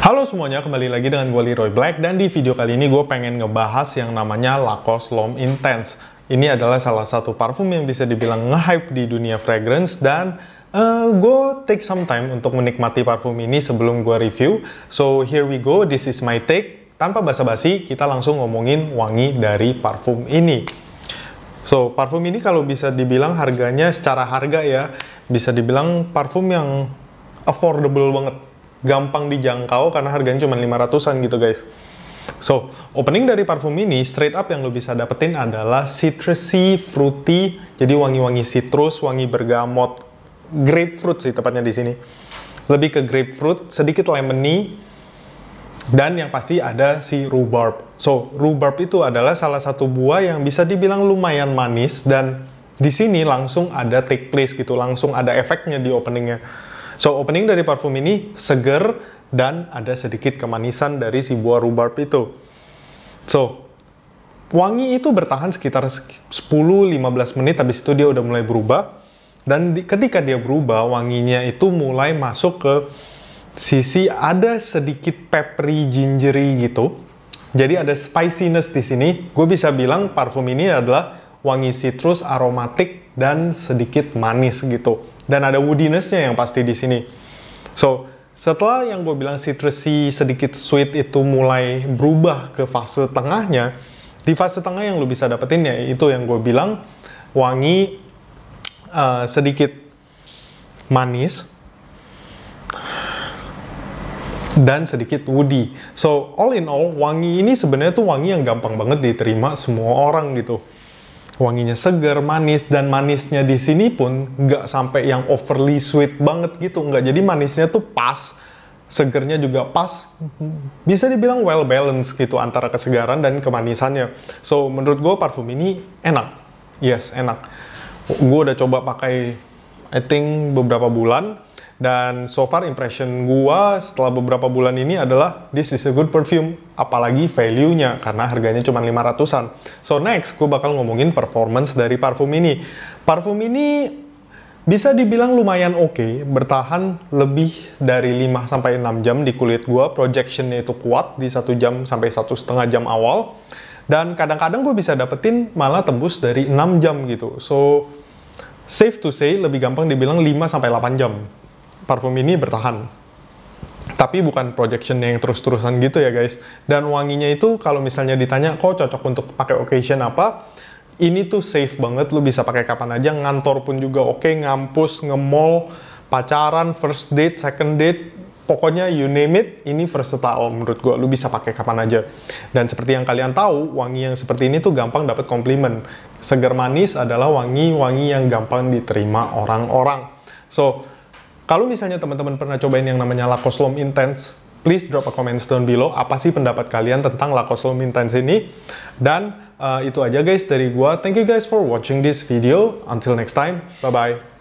Halo semuanya, kembali lagi dengan gue Leroy Black dan di video kali ini gue pengen ngebahas yang namanya Lacoste Lom Intense. Ini adalah salah satu parfum yang bisa dibilang nge-hype di dunia fragrance dan Uh, eh, gue take some time untuk menikmati parfum ini sebelum gue review. So here we go, this is my take. Tanpa basa-basi, kita langsung ngomongin wangi dari parfum ini. So parfum ini kalau bisa dibilang harganya secara harga ya, bisa dibilang parfum yang affordable banget. Gampang dijangkau karena harganya cuma 500-an gitu guys. So, opening dari parfum ini straight up yang lo bisa dapetin adalah citrusy, fruity, jadi wangi-wangi citrus, wangi bergamot grapefruit sih tepatnya di sini. Lebih ke grapefruit, sedikit lemony, dan yang pasti ada si rhubarb. So, rhubarb itu adalah salah satu buah yang bisa dibilang lumayan manis dan di sini langsung ada take place gitu, langsung ada efeknya di openingnya. So, opening dari parfum ini seger dan ada sedikit kemanisan dari si buah rhubarb itu. So, wangi itu bertahan sekitar 10-15 menit, habis itu dia udah mulai berubah dan di, ketika dia berubah wanginya itu mulai masuk ke sisi ada sedikit peppery gingery gitu jadi ada spiciness di sini gue bisa bilang parfum ini adalah wangi citrus aromatik dan sedikit manis gitu dan ada woodinessnya yang pasti di sini so setelah yang gue bilang citrusy sedikit sweet itu mulai berubah ke fase tengahnya di fase tengah yang lo bisa dapetin ya itu yang gue bilang wangi Eh, sedikit manis dan sedikit woody. So all in all, wangi ini sebenarnya tuh wangi yang gampang banget diterima semua orang gitu. Wanginya segar, manis, dan manisnya di sini pun nggak sampai yang overly sweet banget gitu. Nggak jadi manisnya tuh pas, segernya juga pas. Bisa dibilang well balanced gitu antara kesegaran dan kemanisannya. So menurut gue parfum ini enak. Yes, enak gue udah coba pakai I think beberapa bulan dan so far impression gue setelah beberapa bulan ini adalah this is a good perfume apalagi value-nya karena harganya cuma 500-an. So next gue bakal ngomongin performance dari parfum ini. Parfum ini bisa dibilang lumayan oke, okay, bertahan lebih dari 5 sampai 6 jam di kulit projection projectionnya itu kuat di 1 jam sampai satu setengah jam awal dan kadang-kadang gue bisa dapetin malah tembus dari 6 jam gitu. So, safe to say lebih gampang dibilang 5-8 jam. Parfum ini bertahan. Tapi bukan projection yang terus-terusan gitu ya guys. Dan wanginya itu kalau misalnya ditanya, kok cocok untuk pakai occasion apa? Ini tuh safe banget, lu bisa pakai kapan aja, ngantor pun juga oke, okay, ngampus, mall pacaran, first date, second date, pokoknya you name it, ini versatile menurut gue. Lu bisa pakai kapan aja. Dan seperti yang kalian tahu, wangi yang seperti ini tuh gampang dapat komplimen. Segar manis adalah wangi-wangi yang gampang diterima orang-orang. So, kalau misalnya teman-teman pernah cobain yang namanya Lacoste Intense, please drop a comment down below apa sih pendapat kalian tentang Lacoste Intense ini. Dan uh, itu aja guys dari gue. Thank you guys for watching this video. Until next time. Bye-bye.